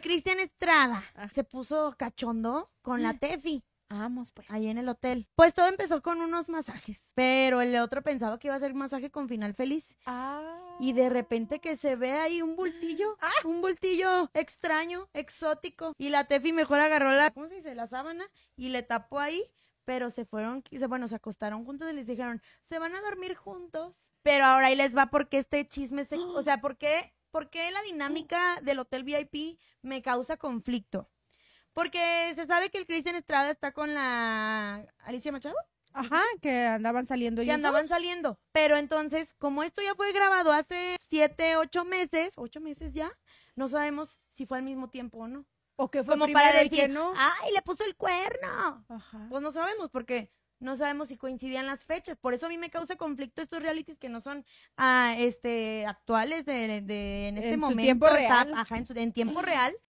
Cristian Estrada ah. se puso cachondo con la ah. Tefi. Vamos, pues. Ahí en el hotel. Pues todo empezó con unos masajes, pero el otro pensaba que iba a ser masaje con final feliz. Ah. Y de repente que se ve ahí un bultillo, ah. ah. un bultillo extraño, exótico. Y la Tefi mejor agarró la, ¿cómo se dice? La sábana y le tapó ahí, pero se fueron, bueno, se acostaron juntos y les dijeron, se van a dormir juntos. Pero ahora ahí les va porque este chisme o sea, porque ¿por qué la dinámica del hotel VIP me causa conflicto? Porque se sabe que el Cristian Estrada está con la Alicia Machado. Ajá, que andaban saliendo. Que andaban saliendo. Pero entonces, como esto ya fue grabado hace siete, ocho meses, ocho meses ya, no sabemos si fue al mismo tiempo o no. O que fue como para decir, no? ay, le puso el cuerno. Ajá. Pues no sabemos porque no sabemos si coincidían las fechas. Por eso a mí me causa conflicto estos realities que no son ah, este, actuales de, en este en momento. Tiempo real. Ajá, en, tiempo real.